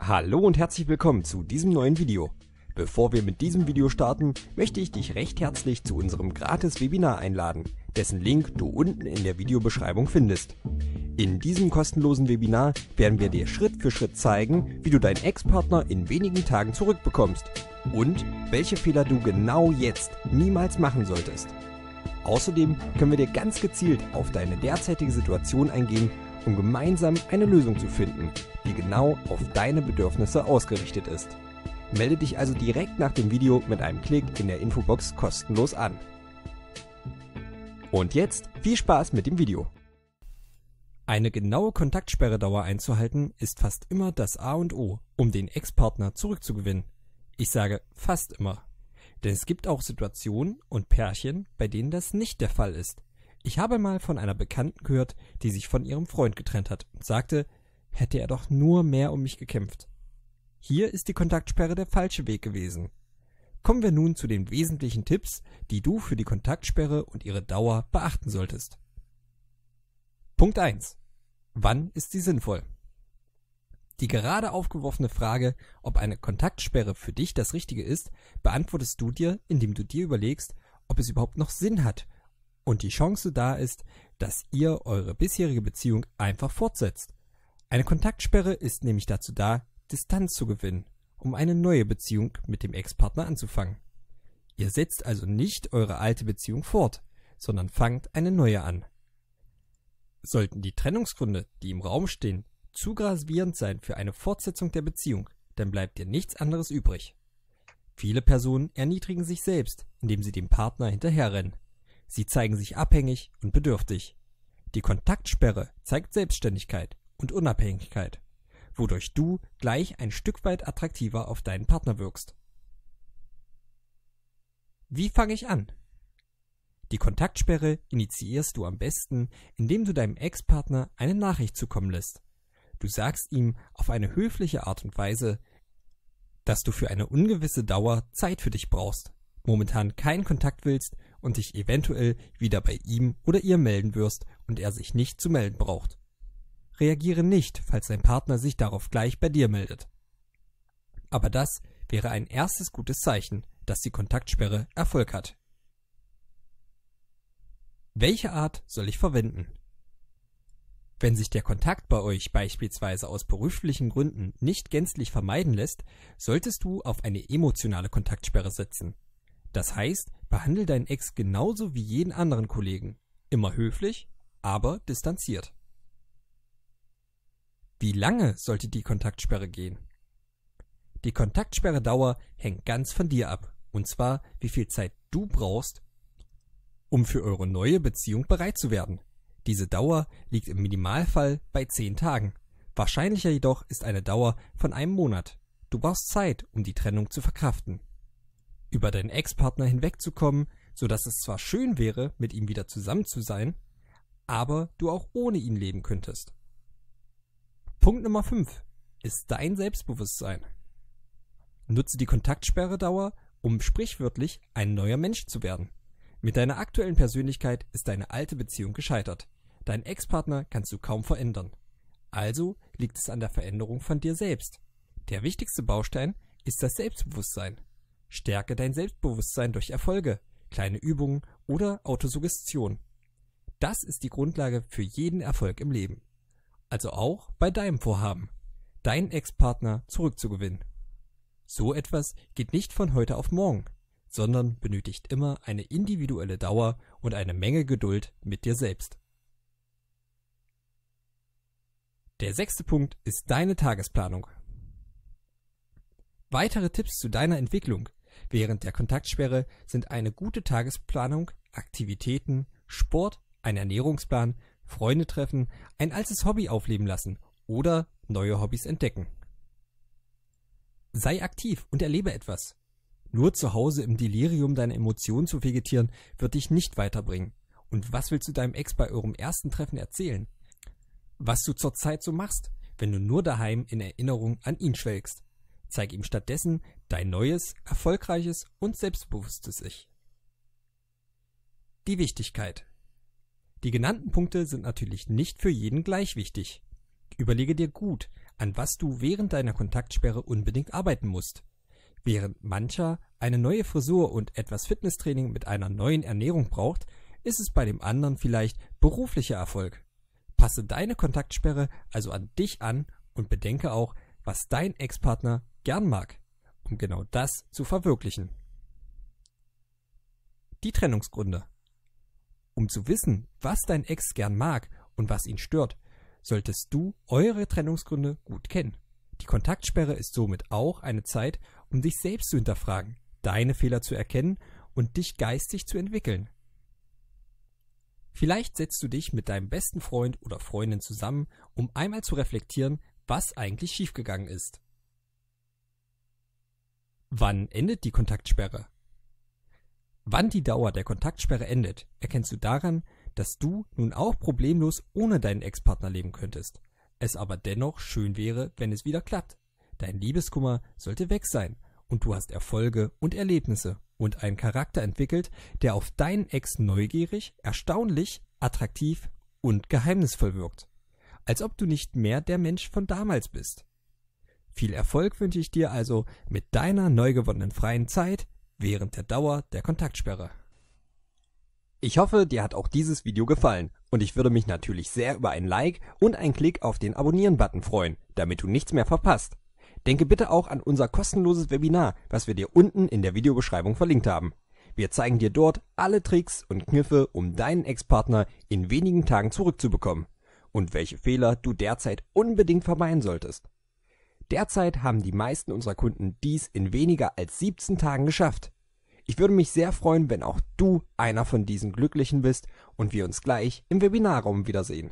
Hallo und herzlich willkommen zu diesem neuen Video. Bevor wir mit diesem Video starten, möchte ich dich recht herzlich zu unserem gratis Webinar einladen, dessen Link du unten in der Videobeschreibung findest. In diesem kostenlosen Webinar werden wir dir Schritt für Schritt zeigen, wie du deinen Ex-Partner in wenigen Tagen zurückbekommst und welche Fehler du genau jetzt niemals machen solltest. Außerdem können wir dir ganz gezielt auf deine derzeitige Situation eingehen, um gemeinsam eine Lösung zu finden, die genau auf deine Bedürfnisse ausgerichtet ist. Melde dich also direkt nach dem Video mit einem Klick in der Infobox kostenlos an. Und jetzt viel Spaß mit dem Video. Eine genaue Kontaktsperredauer einzuhalten ist fast immer das A und O, um den Ex-Partner zurückzugewinnen. Ich sage fast immer. Denn es gibt auch Situationen und Pärchen, bei denen das nicht der Fall ist. Ich habe mal von einer Bekannten gehört, die sich von ihrem Freund getrennt hat und sagte, hätte er doch nur mehr um mich gekämpft. Hier ist die Kontaktsperre der falsche Weg gewesen. Kommen wir nun zu den wesentlichen Tipps, die du für die Kontaktsperre und ihre Dauer beachten solltest. Punkt 1. Wann ist sie sinnvoll? Die gerade aufgeworfene Frage, ob eine Kontaktsperre für dich das Richtige ist, beantwortest du dir, indem du dir überlegst, ob es überhaupt noch Sinn hat und die Chance da ist, dass ihr eure bisherige Beziehung einfach fortsetzt. Eine Kontaktsperre ist nämlich dazu da, Distanz zu gewinnen, um eine neue Beziehung mit dem Ex-Partner anzufangen. Ihr setzt also nicht eure alte Beziehung fort, sondern fangt eine neue an. Sollten die Trennungsgründe, die im Raum stehen, zu gravierend sein für eine Fortsetzung der Beziehung, dann bleibt dir nichts anderes übrig. Viele Personen erniedrigen sich selbst, indem sie dem Partner hinterherrennen. Sie zeigen sich abhängig und bedürftig. Die Kontaktsperre zeigt Selbstständigkeit und Unabhängigkeit, wodurch du gleich ein Stück weit attraktiver auf deinen Partner wirkst. Wie fange ich an? Die Kontaktsperre initiierst du am besten, indem du deinem Ex-Partner eine Nachricht zukommen lässt. Du sagst ihm auf eine höfliche Art und Weise, dass du für eine ungewisse Dauer Zeit für dich brauchst, momentan keinen Kontakt willst und dich eventuell wieder bei ihm oder ihr melden wirst und er sich nicht zu melden braucht reagiere nicht, falls dein Partner sich darauf gleich bei dir meldet. Aber das wäre ein erstes gutes Zeichen, dass die Kontaktsperre Erfolg hat. Welche Art soll ich verwenden? Wenn sich der Kontakt bei euch beispielsweise aus beruflichen Gründen nicht gänzlich vermeiden lässt, solltest du auf eine emotionale Kontaktsperre setzen. Das heißt, behandle deinen Ex genauso wie jeden anderen Kollegen, immer höflich, aber distanziert. Wie lange sollte die Kontaktsperre gehen? Die Kontaktsperredauer hängt ganz von dir ab, und zwar wie viel Zeit du brauchst, um für eure neue Beziehung bereit zu werden. Diese Dauer liegt im Minimalfall bei zehn Tagen. Wahrscheinlicher jedoch ist eine Dauer von einem Monat. Du brauchst Zeit, um die Trennung zu verkraften. Über deinen Ex-Partner hinwegzukommen, so dass es zwar schön wäre, mit ihm wieder zusammen zu sein, aber du auch ohne ihn leben könntest. Punkt Nummer 5 ist dein Selbstbewusstsein. Nutze die Kontaktsperredauer, um sprichwörtlich ein neuer Mensch zu werden. Mit deiner aktuellen Persönlichkeit ist deine alte Beziehung gescheitert. Deinen Ex-Partner kannst du kaum verändern. Also liegt es an der Veränderung von dir selbst. Der wichtigste Baustein ist das Selbstbewusstsein. Stärke dein Selbstbewusstsein durch Erfolge, kleine Übungen oder Autosuggestion. Das ist die Grundlage für jeden Erfolg im Leben also auch bei deinem Vorhaben, deinen Ex-Partner zurückzugewinnen. So etwas geht nicht von heute auf morgen, sondern benötigt immer eine individuelle Dauer und eine Menge Geduld mit dir selbst. Der sechste Punkt ist deine Tagesplanung. Weitere Tipps zu deiner Entwicklung während der Kontaktsperre sind eine gute Tagesplanung, Aktivitäten, Sport, ein Ernährungsplan, Freunde treffen, ein altes Hobby aufleben lassen oder neue Hobbys entdecken. Sei aktiv und erlebe etwas. Nur zu Hause im Delirium deiner Emotionen zu vegetieren, wird dich nicht weiterbringen. Und was willst du deinem Ex bei eurem ersten Treffen erzählen? Was du zurzeit so machst, wenn du nur daheim in Erinnerung an ihn schwelgst. Zeig ihm stattdessen dein neues, erfolgreiches und selbstbewusstes Ich. Die Wichtigkeit die genannten Punkte sind natürlich nicht für jeden gleich wichtig. Überlege dir gut, an was du während deiner Kontaktsperre unbedingt arbeiten musst. Während mancher eine neue Frisur und etwas Fitnesstraining mit einer neuen Ernährung braucht, ist es bei dem anderen vielleicht beruflicher Erfolg. Passe deine Kontaktsperre also an dich an und bedenke auch, was dein Ex-Partner gern mag, um genau das zu verwirklichen. Die Trennungsgründe um zu wissen, was dein Ex gern mag und was ihn stört, solltest du eure Trennungsgründe gut kennen. Die Kontaktsperre ist somit auch eine Zeit, um dich selbst zu hinterfragen, deine Fehler zu erkennen und dich geistig zu entwickeln. Vielleicht setzt du dich mit deinem besten Freund oder Freundin zusammen, um einmal zu reflektieren, was eigentlich schiefgegangen ist. Wann endet die Kontaktsperre? Wann die Dauer der Kontaktsperre endet, erkennst du daran, dass du nun auch problemlos ohne deinen Ex-Partner leben könntest. Es aber dennoch schön wäre, wenn es wieder klappt. Dein Liebeskummer sollte weg sein und du hast Erfolge und Erlebnisse und einen Charakter entwickelt, der auf deinen Ex neugierig, erstaunlich, attraktiv und geheimnisvoll wirkt. Als ob du nicht mehr der Mensch von damals bist. Viel Erfolg wünsche ich dir also mit deiner neu gewonnenen freien Zeit, während der Dauer der Kontaktsperre. Ich hoffe, dir hat auch dieses Video gefallen und ich würde mich natürlich sehr über ein Like und einen Klick auf den Abonnieren-Button freuen, damit du nichts mehr verpasst. Denke bitte auch an unser kostenloses Webinar, was wir dir unten in der Videobeschreibung verlinkt haben. Wir zeigen dir dort alle Tricks und Kniffe, um deinen Ex-Partner in wenigen Tagen zurückzubekommen und welche Fehler du derzeit unbedingt vermeiden solltest. Derzeit haben die meisten unserer Kunden dies in weniger als 17 Tagen geschafft. Ich würde mich sehr freuen, wenn auch du einer von diesen Glücklichen bist und wir uns gleich im Webinarraum wiedersehen.